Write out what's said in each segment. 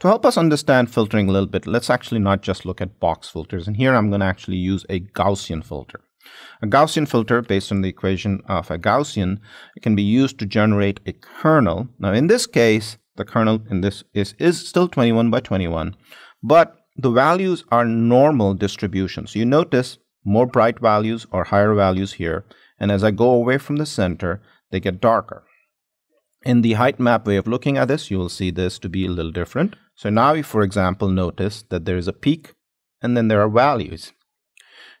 To help us understand filtering a little bit, let's actually not just look at box filters. And here I'm going to actually use a Gaussian filter. A Gaussian filter, based on the equation of a Gaussian, can be used to generate a kernel. Now, in this case, the kernel in this is, is still 21 by 21, but the values are normal distributions. So you notice more bright values or higher values here. And as I go away from the center, they get darker. In the height map way of looking at this, you will see this to be a little different. So now we, for example, notice that there is a peak and then there are values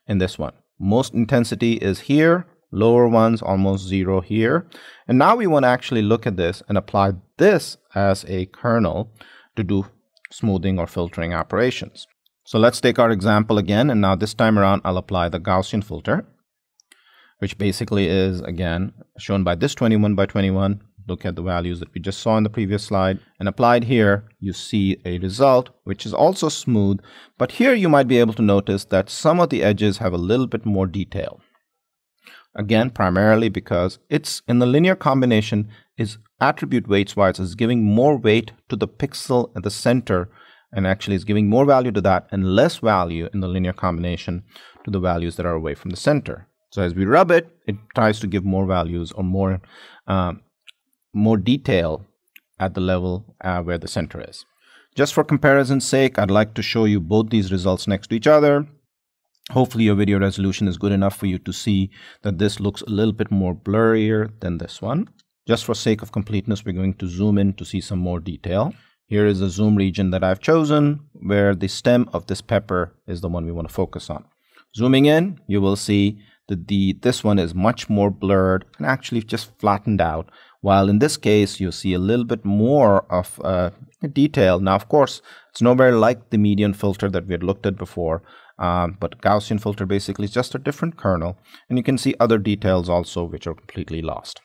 in this one. Most intensity is here, lower ones almost zero here. And now we want to actually look at this and apply this as a kernel to do smoothing or filtering operations. So let's take our example again. And now this time around, I'll apply the Gaussian filter, which basically is again shown by this 21 by 21 look at the values that we just saw in the previous slide and applied here, you see a result which is also smooth. But here you might be able to notice that some of the edges have a little bit more detail. Again, primarily because it's in the linear combination is attribute weights wise is giving more weight to the pixel at the center and actually is giving more value to that and less value in the linear combination to the values that are away from the center. So as we rub it, it tries to give more values or more um, more detail at the level uh, where the center is. Just for comparison's sake, I'd like to show you both these results next to each other. Hopefully your video resolution is good enough for you to see that this looks a little bit more blurrier than this one. Just for sake of completeness, we're going to zoom in to see some more detail. Here is a zoom region that I've chosen where the stem of this pepper is the one we want to focus on. Zooming in, you will see that the this one is much more blurred and actually just flattened out while in this case, you see a little bit more of uh, detail. Now, of course, it's nowhere like the median filter that we had looked at before, um, but Gaussian filter basically is just a different kernel. And you can see other details also, which are completely lost.